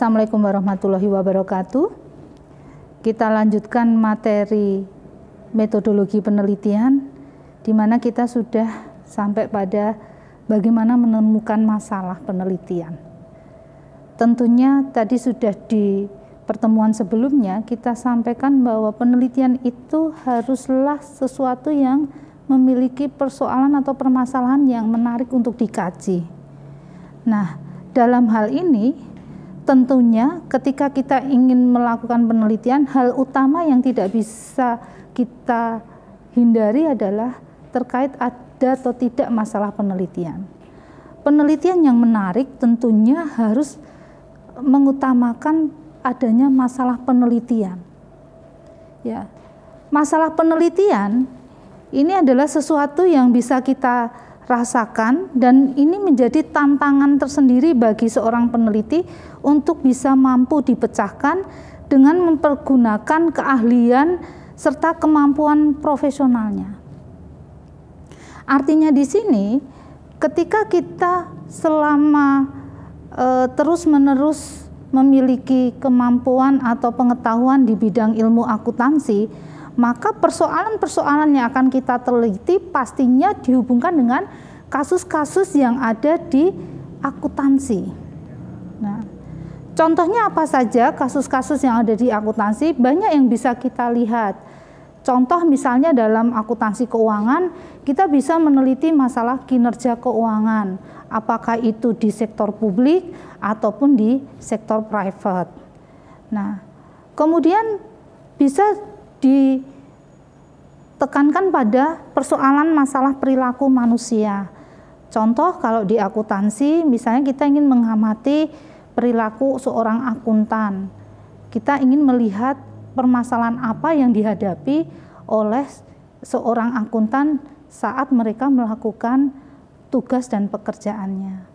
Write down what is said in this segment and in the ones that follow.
Assalamualaikum warahmatullahi wabarakatuh. Kita lanjutkan materi metodologi penelitian, di mana kita sudah sampai pada bagaimana menemukan masalah penelitian. Tentunya tadi sudah di pertemuan sebelumnya kita sampaikan bahwa penelitian itu haruslah sesuatu yang memiliki persoalan atau permasalahan yang menarik untuk dikaji. Nah, dalam hal ini tentunya ketika kita ingin melakukan penelitian, hal utama yang tidak bisa kita hindari adalah terkait ada atau tidak masalah penelitian. Penelitian yang menarik tentunya harus mengutamakan adanya masalah penelitian. Ya. Masalah penelitian ini adalah sesuatu yang bisa kita rasakan dan ini menjadi tantangan tersendiri bagi seorang peneliti untuk bisa mampu dipecahkan dengan mempergunakan keahlian serta kemampuan profesionalnya. Artinya di sini ketika kita selama e, terus-menerus memiliki kemampuan atau pengetahuan di bidang ilmu akuntansi maka persoalan-persoalan yang akan kita teliti pastinya dihubungkan dengan kasus-kasus yang ada di akuntansi. Nah, contohnya apa saja kasus-kasus yang ada di akuntansi? Banyak yang bisa kita lihat. Contoh misalnya dalam akuntansi keuangan, kita bisa meneliti masalah kinerja keuangan, apakah itu di sektor publik ataupun di sektor private. Nah, kemudian bisa ditekankan pada persoalan masalah perilaku manusia. Contoh kalau di akuntansi misalnya kita ingin mengamati perilaku seorang akuntan. Kita ingin melihat permasalahan apa yang dihadapi oleh seorang akuntan saat mereka melakukan tugas dan pekerjaannya.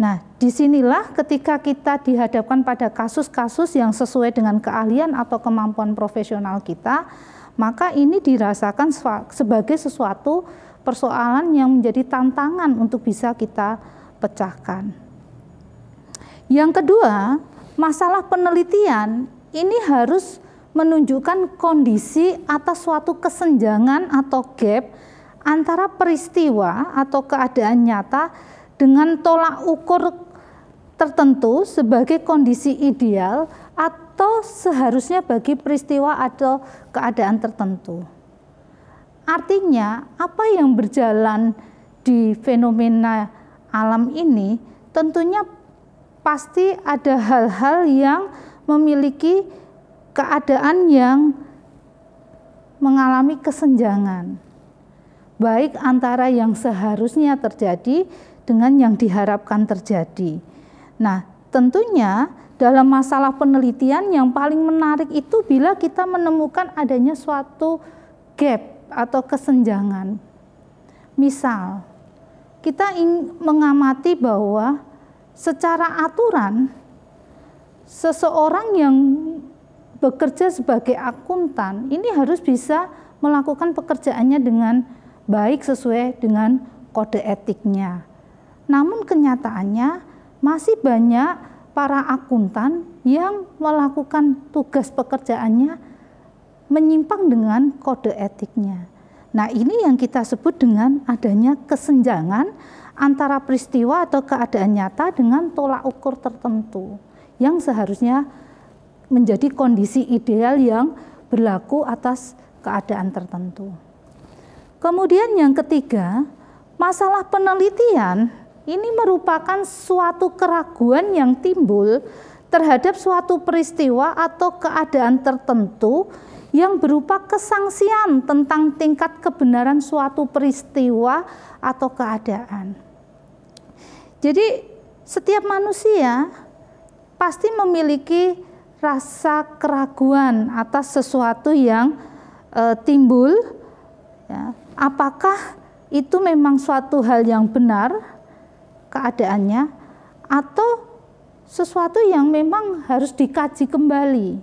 Nah, disinilah ketika kita dihadapkan pada kasus-kasus yang sesuai dengan keahlian atau kemampuan profesional kita, maka ini dirasakan sebagai sesuatu persoalan yang menjadi tantangan untuk bisa kita pecahkan. Yang kedua, masalah penelitian ini harus menunjukkan kondisi atas suatu kesenjangan atau gap antara peristiwa atau keadaan nyata dengan tolak ukur tertentu sebagai kondisi ideal atau seharusnya bagi peristiwa atau keadaan tertentu. Artinya, apa yang berjalan di fenomena alam ini tentunya pasti ada hal-hal yang memiliki keadaan yang mengalami kesenjangan, baik antara yang seharusnya terjadi dengan yang diharapkan terjadi. Nah, tentunya dalam masalah penelitian yang paling menarik itu bila kita menemukan adanya suatu gap atau kesenjangan. Misal, kita mengamati bahwa secara aturan seseorang yang bekerja sebagai akuntan ini harus bisa melakukan pekerjaannya dengan baik sesuai dengan kode etiknya. Namun kenyataannya masih banyak para akuntan yang melakukan tugas pekerjaannya menyimpang dengan kode etiknya. Nah, ini yang kita sebut dengan adanya kesenjangan antara peristiwa atau keadaan nyata dengan tolak ukur tertentu yang seharusnya menjadi kondisi ideal yang berlaku atas keadaan tertentu. Kemudian yang ketiga, masalah penelitian ini merupakan suatu keraguan yang timbul terhadap suatu peristiwa atau keadaan tertentu yang berupa kesangsian tentang tingkat kebenaran suatu peristiwa atau keadaan. Jadi setiap manusia pasti memiliki rasa keraguan atas sesuatu yang e, timbul. Ya. Apakah itu memang suatu hal yang benar keadaannya atau sesuatu yang memang harus dikaji kembali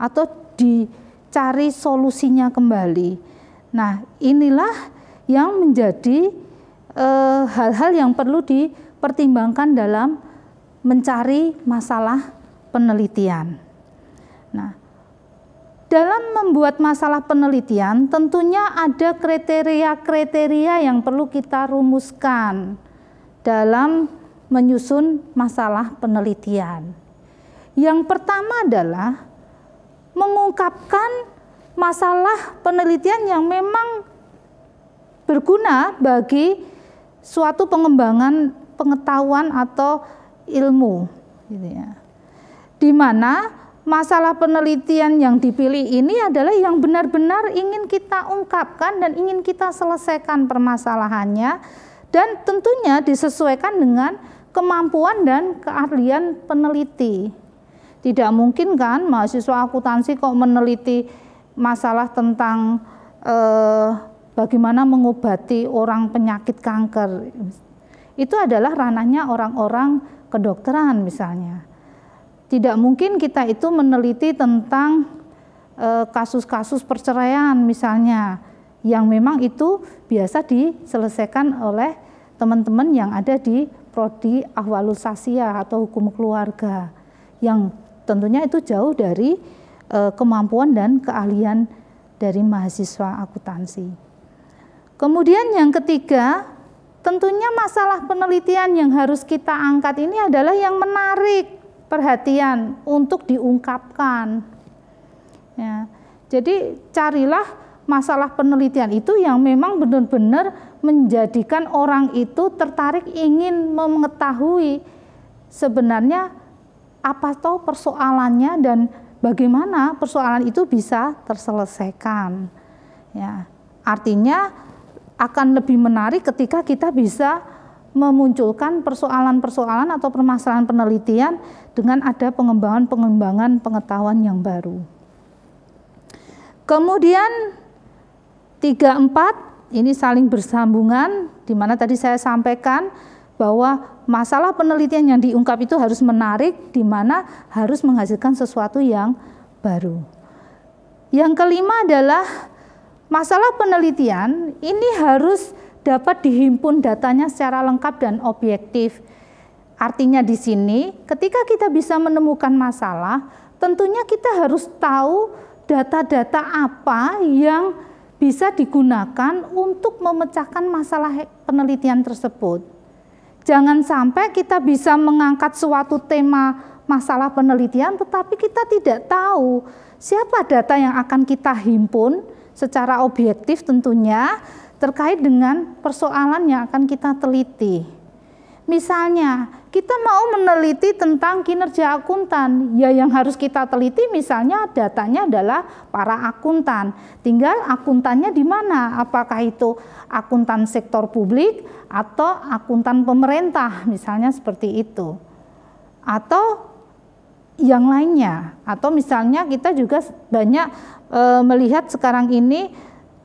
atau dicari solusinya kembali. Nah, inilah yang menjadi eh, hal-hal e, yang perlu dipertimbangkan dalam mencari masalah penelitian. Nah, dalam membuat masalah penelitian tentunya ada kriteria-kriteria yang perlu kita rumuskan dalam menyusun masalah penelitian. Yang pertama adalah mengungkapkan masalah penelitian yang memang berguna bagi suatu pengembangan pengetahuan atau ilmu. Gitu ya. Di mana masalah penelitian yang dipilih ini adalah yang benar-benar ingin kita ungkapkan dan ingin kita selesaikan permasalahannya dan tentunya disesuaikan dengan kemampuan dan keahlian peneliti. Tidak mungkin kan mahasiswa akuntansi kok meneliti masalah tentang eh, bagaimana mengobati orang penyakit kanker. Itu adalah ranahnya orang-orang kedokteran misalnya. Tidak mungkin kita itu meneliti tentang eh, kasus-kasus perceraian misalnya yang memang itu biasa diselesaikan oleh teman-teman yang ada di prodi ahwalusasia sasia atau hukum keluarga yang tentunya itu jauh dari e, kemampuan dan keahlian dari mahasiswa akuntansi. Kemudian yang ketiga, tentunya masalah penelitian yang harus kita angkat ini adalah yang menarik perhatian untuk diungkapkan. Ya. Jadi carilah masalah penelitian itu yang memang benar-benar menjadikan orang itu tertarik ingin mengetahui sebenarnya apa tahu persoalannya dan bagaimana persoalan itu bisa terselesaikan. Ya, artinya akan lebih menarik ketika kita bisa memunculkan persoalan-persoalan atau permasalahan penelitian dengan ada pengembangan-pengembangan pengetahuan yang baru. Kemudian tiga empat ini saling bersambungan di mana tadi saya sampaikan bahwa masalah penelitian yang diungkap itu harus menarik di mana harus menghasilkan sesuatu yang baru. Yang kelima adalah masalah penelitian ini harus dapat dihimpun datanya secara lengkap dan objektif. Artinya di sini ketika kita bisa menemukan masalah, tentunya kita harus tahu data-data apa yang bisa digunakan untuk memecahkan masalah penelitian tersebut. Jangan sampai kita bisa mengangkat suatu tema masalah penelitian tetapi kita tidak tahu siapa data yang akan kita himpun secara objektif tentunya terkait dengan persoalan yang akan kita teliti. Misalnya, kita mau meneliti tentang kinerja akuntan. Ya yang harus kita teliti misalnya datanya adalah para akuntan. Tinggal akuntannya di mana? Apakah itu akuntan sektor publik atau akuntan pemerintah misalnya seperti itu. Atau yang lainnya atau misalnya kita juga banyak e, melihat sekarang ini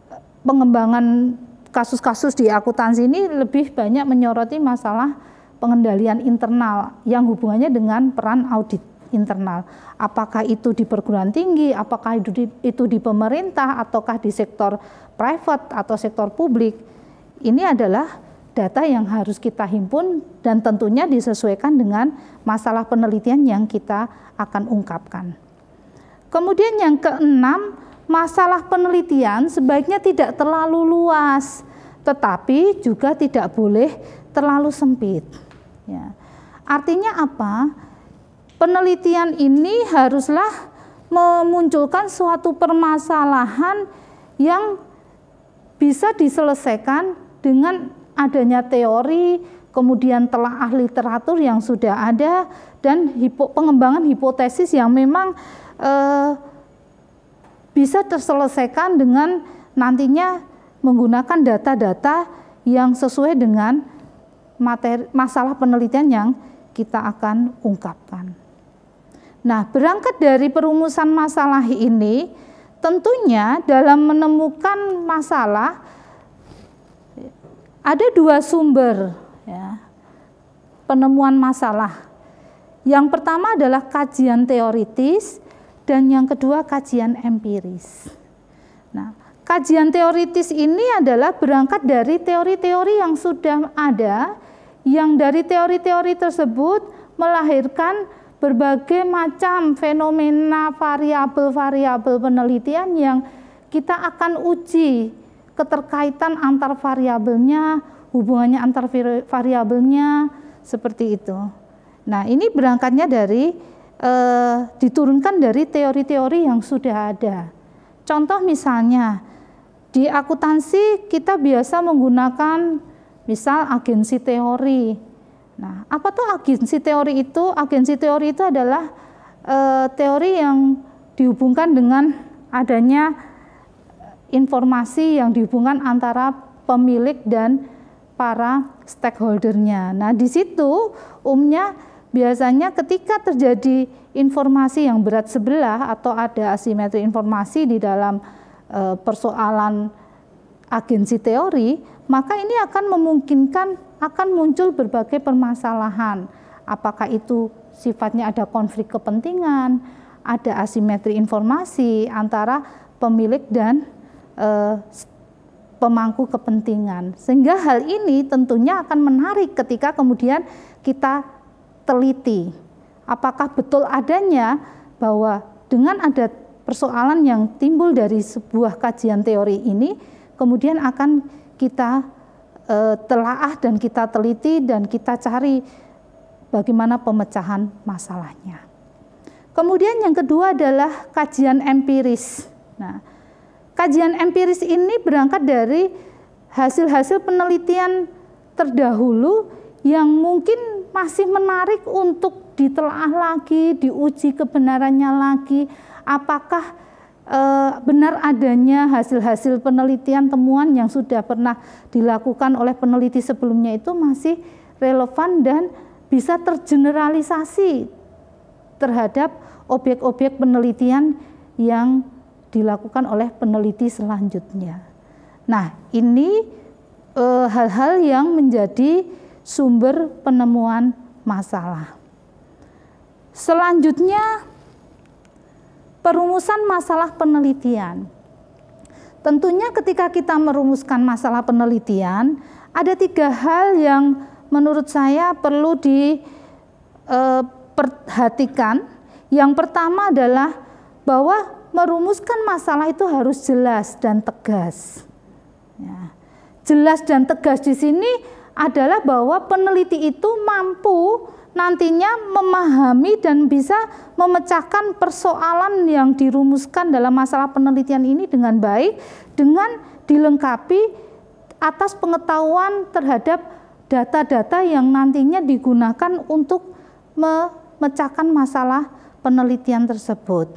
eh, pengembangan kasus-kasus di akuntansi ini lebih banyak menyoroti masalah pengendalian internal yang hubungannya dengan peran audit internal. Apakah itu di perguruan tinggi, apakah itu di, pemerintah, ataukah di sektor private atau sektor publik. Ini adalah data yang harus kita himpun dan tentunya disesuaikan dengan masalah penelitian yang kita akan ungkapkan. Kemudian yang keenam, masalah penelitian sebaiknya tidak terlalu luas, tetapi juga tidak boleh terlalu sempit. Ya. Artinya apa? Penelitian ini haruslah memunculkan suatu permasalahan yang bisa diselesaikan dengan adanya teori, kemudian telah ahli literatur yang sudah ada dan hipo, pengembangan hipotesis yang memang eh, bisa terselesaikan dengan nantinya menggunakan data-data yang sesuai dengan materi, masalah penelitian yang kita akan ungkapkan. Nah, berangkat dari perumusan masalah ini, tentunya dalam menemukan masalah ada dua sumber ya, penemuan masalah. Yang pertama adalah kajian teoritis dan yang kedua kajian empiris. Nah, kajian teoritis ini adalah berangkat dari teori-teori yang sudah ada yang dari teori-teori tersebut melahirkan berbagai macam fenomena variabel-variabel penelitian yang kita akan uji keterkaitan antar variabelnya, hubungannya antar variabelnya seperti itu. Nah, ini berangkatnya dari e, diturunkan dari teori-teori yang sudah ada. Contoh misalnya di akuntansi kita biasa menggunakan Misal agensi teori. Nah, apa tuh agensi teori itu? Agensi teori itu adalah e, teori yang dihubungkan dengan adanya eh, informasi yang dihubungkan antara pemilik dan para stakeholdernya. Nah, di situ umumnya biasanya ketika terjadi informasi yang berat sebelah atau ada asimetri informasi di dalam eh, persoalan agensi teori, maka ini akan memungkinkan akan muncul berbagai permasalahan. Apakah itu sifatnya ada konflik kepentingan, ada asimetri informasi antara pemilik dan e, pemangku kepentingan. Sehingga hal ini tentunya akan menarik ketika kemudian kita teliti apakah betul adanya bahwa dengan ada persoalan yang timbul dari sebuah kajian teori ini kemudian akan kita e, telaah dan kita teliti dan kita cari bagaimana pemecahan masalahnya. Kemudian yang kedua adalah kajian empiris. Nah, kajian empiris ini berangkat dari hasil-hasil penelitian terdahulu yang mungkin masih menarik untuk ditelaah lagi, diuji kebenarannya lagi, apakah Eh, benar adanya hasil-hasil penelitian temuan yang sudah pernah dilakukan oleh peneliti sebelumnya itu masih relevan dan bisa tergeneralisasi terhadap objek-objek penelitian yang dilakukan oleh peneliti selanjutnya. Nah, ini eh, hal-hal yang menjadi sumber penemuan masalah. Selanjutnya, perumusan masalah penelitian. Tentunya ketika kita merumuskan masalah penelitian, ada tiga hal yang menurut saya perlu diperhatikan. E, yang pertama adalah bahwa merumuskan masalah itu harus jelas dan tegas. Ya. Jelas dan tegas di sini adalah bahwa peneliti itu mampu nantinya memahami dan bisa memecahkan persoalan yang dirumuskan dalam masalah penelitian ini dengan baik dengan dilengkapi atas pengetahuan terhadap data-data yang nantinya digunakan untuk memecahkan masalah penelitian tersebut.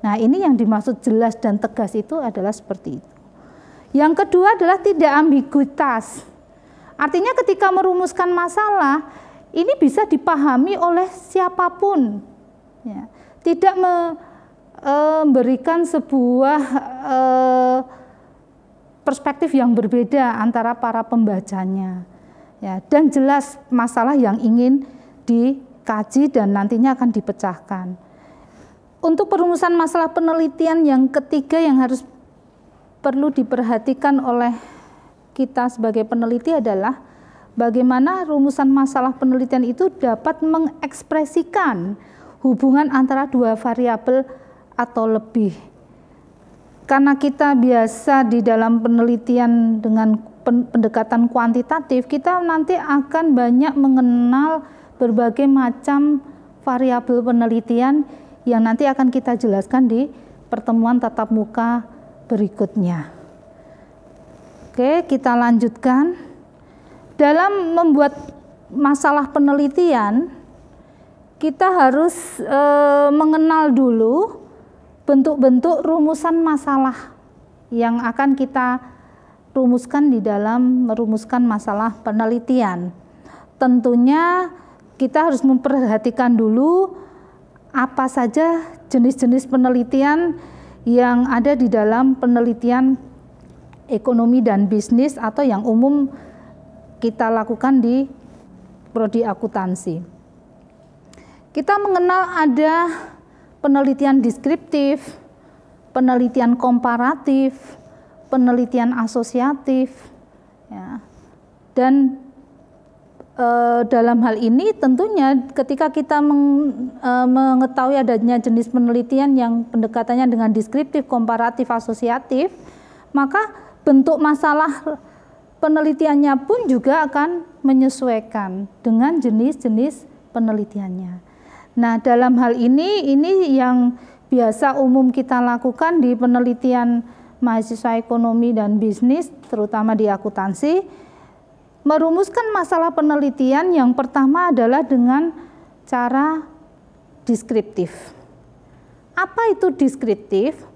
Nah, ini yang dimaksud jelas dan tegas itu adalah seperti itu. Yang kedua adalah tidak ambiguitas. Artinya ketika merumuskan masalah, ini bisa dipahami oleh siapapun. Ya. Tidak e, memberikan sebuah e, perspektif yang berbeda antara para pembacanya. Ya, dan jelas masalah yang ingin dikaji dan nantinya akan dipecahkan. Untuk perumusan masalah penelitian yang ketiga yang harus perlu diperhatikan oleh kita sebagai peneliti adalah bagaimana rumusan masalah penelitian itu dapat mengekspresikan hubungan antara dua variabel atau lebih. Karena kita biasa di dalam penelitian dengan pendekatan kuantitatif, kita nanti akan banyak mengenal berbagai macam variabel penelitian yang nanti akan kita jelaskan di pertemuan tatap muka berikutnya. Oke, kita lanjutkan dalam membuat masalah penelitian kita harus e, mengenal dulu bentuk-bentuk rumusan masalah yang akan kita rumuskan di dalam merumuskan masalah penelitian. Tentunya kita harus memperhatikan dulu apa saja jenis-jenis penelitian yang ada di dalam penelitian ekonomi dan bisnis atau yang umum kita lakukan di prodi akuntansi. Kita mengenal ada penelitian deskriptif, penelitian komparatif, penelitian asosiatif, ya. dan e, dalam hal ini tentunya ketika kita meng, e, mengetahui adanya jenis penelitian yang pendekatannya dengan deskriptif, komparatif, asosiatif, maka bentuk masalah penelitiannya pun juga akan menyesuaikan dengan jenis-jenis penelitiannya. Nah, dalam hal ini ini yang biasa umum kita lakukan di penelitian mahasiswa ekonomi dan bisnis, terutama di akuntansi, merumuskan masalah penelitian yang pertama adalah dengan cara deskriptif. Apa itu deskriptif?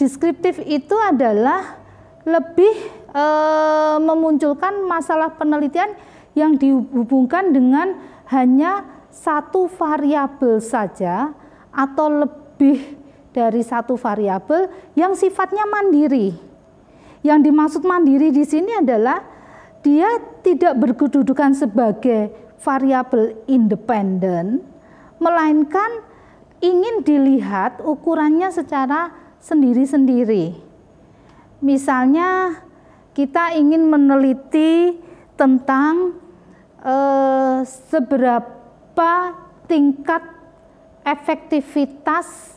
Deskriptif itu adalah lebih e, memunculkan masalah penelitian yang dihubungkan dengan hanya satu variabel saja atau lebih dari satu variabel yang sifatnya mandiri. Yang dimaksud mandiri di sini adalah dia tidak berkedudukan sebagai variabel independen, melainkan ingin dilihat ukurannya secara sendiri-sendiri. Misalnya kita ingin meneliti tentang eh, seberapa tingkat efektivitas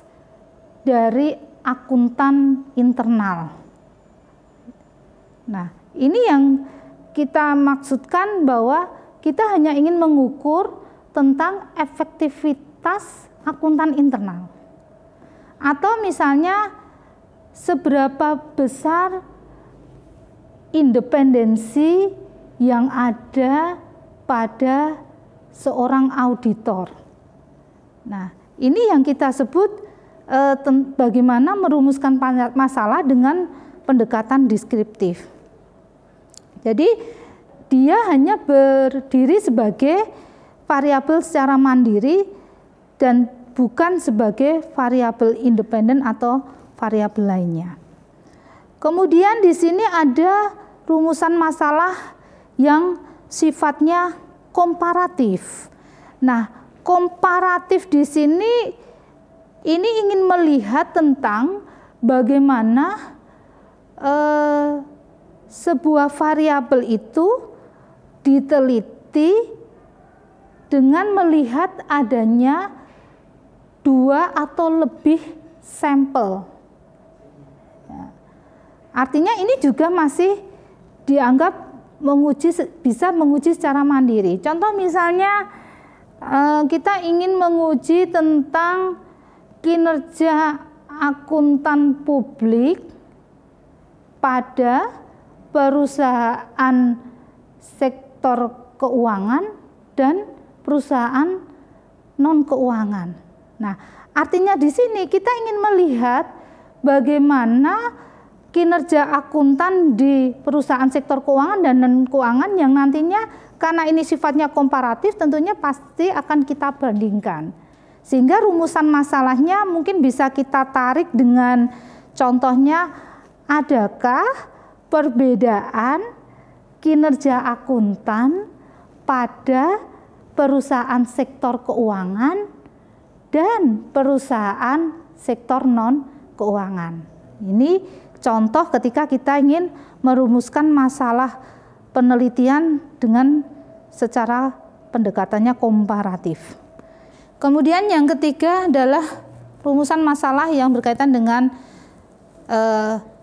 dari akuntan internal. Nah, ini yang kita maksudkan bahwa kita hanya ingin mengukur tentang efektivitas akuntan internal. Atau misalnya seberapa besar independensi yang ada pada seorang auditor. Nah, ini yang kita sebut e, bagaimana merumuskan masalah dengan pendekatan deskriptif. Jadi dia hanya berdiri sebagai variabel secara mandiri dan bukan sebagai variabel independen atau variabel lainnya. Kemudian di sini ada rumusan masalah yang sifatnya komparatif. Nah, komparatif di sini ini ingin melihat tentang bagaimana uh, sebuah variabel itu diteliti dengan melihat adanya dua atau lebih sampel. Ya. Artinya ini juga masih dianggap menguji bisa menguji secara mandiri. Contoh misalnya eh, kita ingin menguji tentang kinerja akuntan publik pada perusahaan sektor keuangan dan perusahaan non keuangan. Nah, artinya di sini kita ingin melihat bagaimana kinerja akuntan di perusahaan sektor keuangan dan non keuangan yang nantinya karena ini sifatnya komparatif tentunya pasti akan kita bandingkan. Sehingga rumusan masalahnya mungkin bisa kita tarik dengan contohnya adakah perbedaan kinerja akuntan pada perusahaan sektor keuangan dan perusahaan sektor non keuangan. Ini Contoh ketika kita ingin merumuskan masalah penelitian dengan secara pendekatannya komparatif. Kemudian yang ketiga adalah rumusan masalah yang berkaitan dengan e,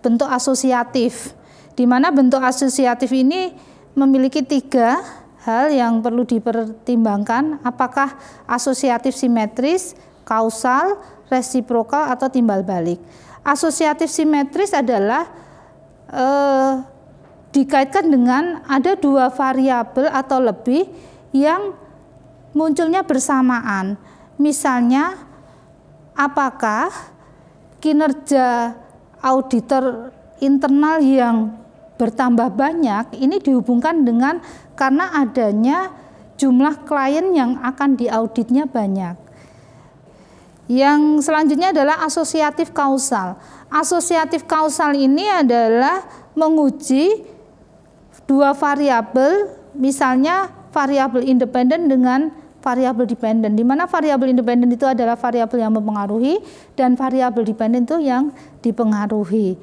bentuk asosiatif, di mana bentuk asosiatif ini memiliki tiga hal yang perlu dipertimbangkan, apakah asosiatif simetris, kausal, resiprokal, atau timbal balik. Asosiatif simetris adalah eh, dikaitkan dengan ada dua variabel atau lebih yang munculnya bersamaan. Misalnya, apakah kinerja auditor internal yang bertambah banyak ini dihubungkan dengan karena adanya jumlah klien yang akan diauditnya banyak. Yang selanjutnya adalah asosiatif kausal. Asosiatif kausal ini adalah menguji dua variabel, misalnya variabel independen dengan variabel dependen. Di mana variabel independen itu adalah variabel yang mempengaruhi dan variabel dependen itu yang dipengaruhi.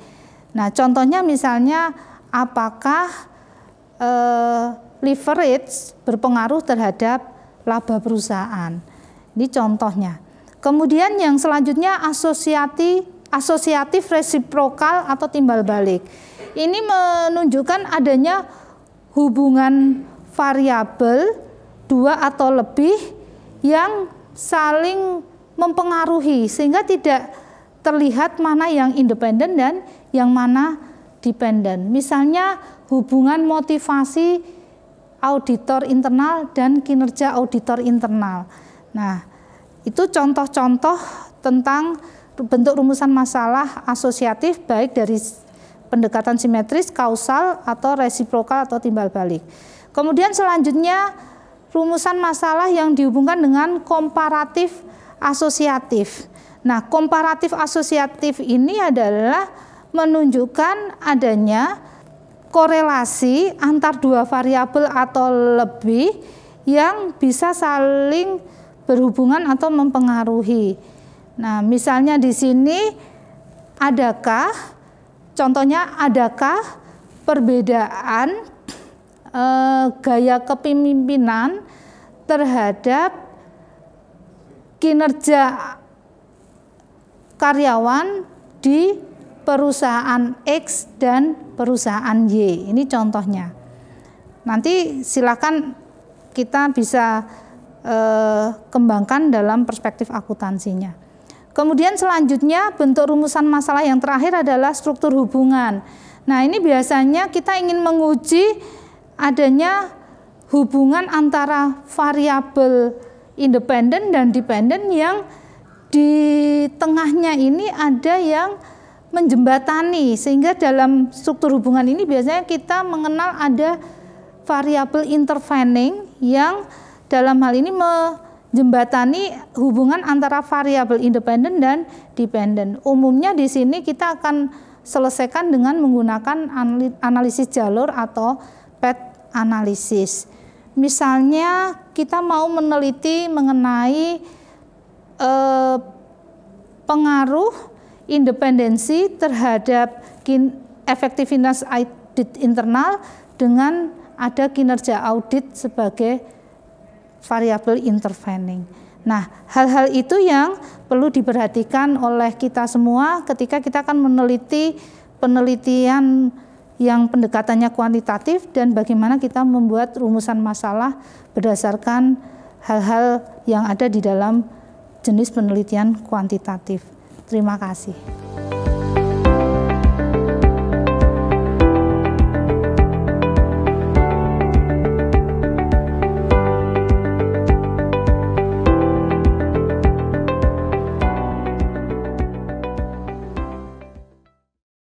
Nah, contohnya misalnya apakah eh, leverage berpengaruh terhadap laba perusahaan. Ini contohnya. Kemudian yang selanjutnya asosiatif asosiatif resiprokal atau timbal balik. Ini menunjukkan adanya hubungan variabel dua atau lebih yang saling mempengaruhi sehingga tidak terlihat mana yang independen dan yang mana dependen. Misalnya hubungan motivasi auditor internal dan kinerja auditor internal. Nah, itu contoh-contoh tentang bentuk rumusan masalah asosiatif baik dari pendekatan simetris, kausal, atau resiprokal atau timbal balik. Kemudian selanjutnya rumusan masalah yang dihubungkan dengan komparatif asosiatif. Nah, komparatif asosiatif ini adalah menunjukkan adanya korelasi antar dua variabel atau lebih yang bisa saling berhubungan atau mempengaruhi. Nah, misalnya di sini adakah contohnya adakah perbedaan e, gaya kepemimpinan terhadap kinerja karyawan di perusahaan X dan perusahaan Y. Ini contohnya. Nanti silakan kita bisa Eh, kembangkan dalam perspektif akuntansinya. Kemudian selanjutnya bentuk rumusan masalah yang terakhir adalah struktur hubungan. Nah ini biasanya kita ingin menguji adanya hubungan antara variabel independen dan dependen yang di tengahnya ini ada yang menjembatani sehingga dalam struktur hubungan ini biasanya kita mengenal ada variabel intervening yang dalam hal ini menjembatani hubungan antara variabel independen dan dependen. Umumnya di sini kita akan selesaikan dengan menggunakan analisis jalur atau path analysis. Misalnya kita mau meneliti mengenai eh, pengaruh independensi terhadap efektivitas audit internal dengan ada kinerja audit sebagai variabel intervening. Nah, hal-hal itu yang perlu diperhatikan oleh kita semua ketika kita akan meneliti penelitian yang pendekatannya kuantitatif dan bagaimana kita membuat rumusan masalah berdasarkan hal-hal yang ada di dalam jenis penelitian kuantitatif. Terima kasih.